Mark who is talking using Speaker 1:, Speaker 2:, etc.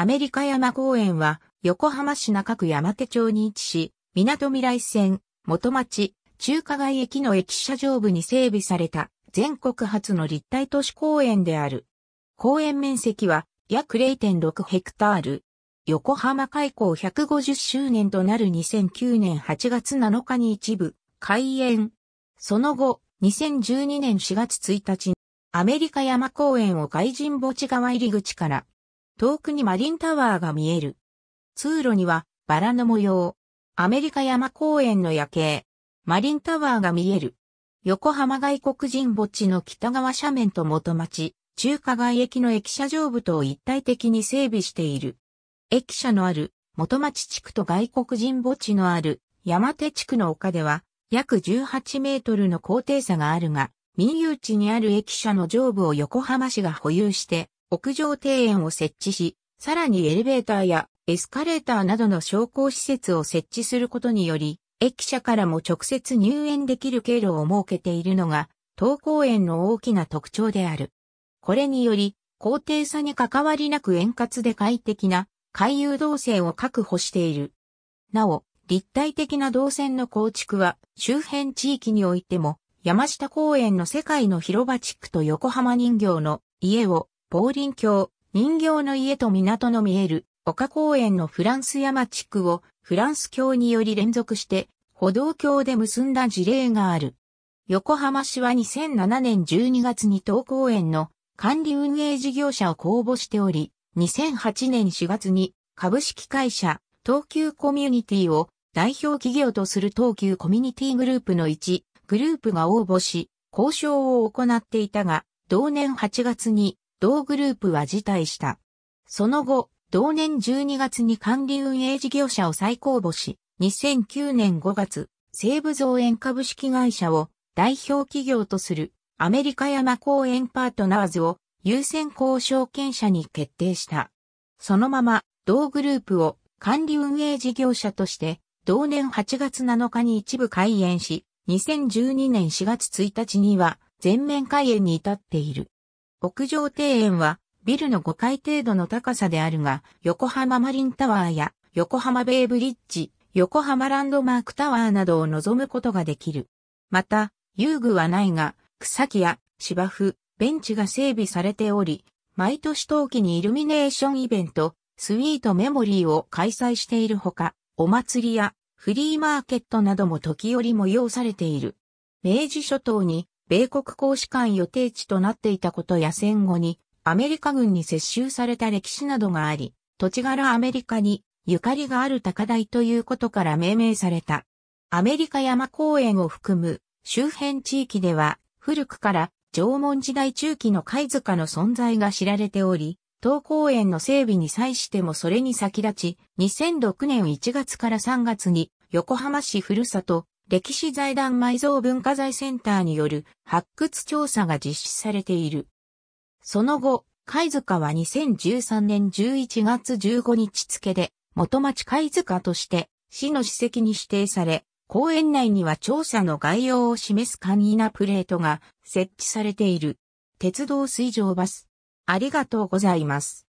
Speaker 1: アメリカ山公園は、横浜市中区山手町に位置し、港未来線、元町、中華街駅の駅舎上部に整備された全国初の立体都市公園である。公園面積は約0.6ヘクタール。横浜開港150周年となる2009年8月7日に一部開園。その後、2012年4月1日アメリカ山公園を外人墓地側入り口から遠くにマリンタワーが見える。通路にはバラの模様。アメリカ山公園の夜景。マリンタワーが見える。横浜外国人墓地の北側斜面と元町、中華街駅の駅舎上部とを一体的に整備している。駅舎のある元町地区と外国人墓地のある山手地区の丘では約18メートルの高低差があるが、民有地にある駅舎の上部を横浜市が保有して屋上庭園を設置し、さらにエレベーターやエスカレーターなどの商工施設を設置することにより、駅舎からも直接入園できる経路を設けているのが、当公園の大きな特徴である。これにより、高低差に関わりなく円滑で快適な回遊動線を確保している。なお、立体的な動線の構築は周辺地域においても山下公園の世界の広場地区と横浜人形の家を望林橋、人形の家と港の見える丘公園のフランス山地区をフランス橋により連続して歩道橋で結んだ事例がある。横浜市は2007年12月に東公園の管理運営事業者を公募しており、2008年4月に株式会社東急コミュニティを代表企業とする東急コミュニティグループの1グループが応募し、交渉を行っていたが、同年8月に同グループは辞退した。その後、同年12月に管理運営事業者を再公募し、2009年5月、西武造園株式会社を代表企業とするアメリカ山公園パートナーズを優先交渉権者に決定した。そのまま、同グループを管理運営事業者として、同年8月7日に一部開園し、2012年4月1日には全面開園に至っている。屋上庭園はビルの5階程度の高さであるが、横浜マリンタワーや横浜ベイブリッジ、横浜ランドマークタワーなどを望むことができる。また、遊具はないが、草木や芝生、ベンチが整備されており、毎年冬季にイルミネーションイベント、スイートメモリーを開催しているほか、お祭りやフリーマーケットなども時折催されている。明治初頭に米国公使館予定地となっていたことや戦後にアメリカ軍に接収された歴史などがあり、土地柄アメリカにゆかりがある高台ということから命名された。アメリカ山公園を含む周辺地域では古くから縄文時代中期の貝塚の存在が知られており、当公園の整備に際してもそれに先立ち、2006年1月から3月に横浜市ふるさと歴史財団埋蔵文化財センターによる発掘調査が実施されている。その後、貝塚は2013年11月15日付で元町貝塚として市の史跡に指定され、公園内には調査の概要を示す簡易なプレートが設置されている。鉄道水上バス。ありがとうございます。